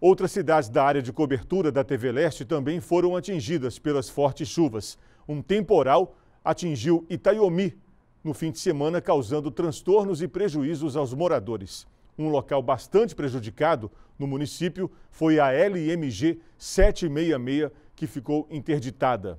Outras cidades da área de cobertura da TV Leste também foram atingidas pelas fortes chuvas. Um temporal atingiu Itaiomi no fim de semana, causando transtornos e prejuízos aos moradores. Um local bastante prejudicado no município foi a LMG 766, que ficou interditada.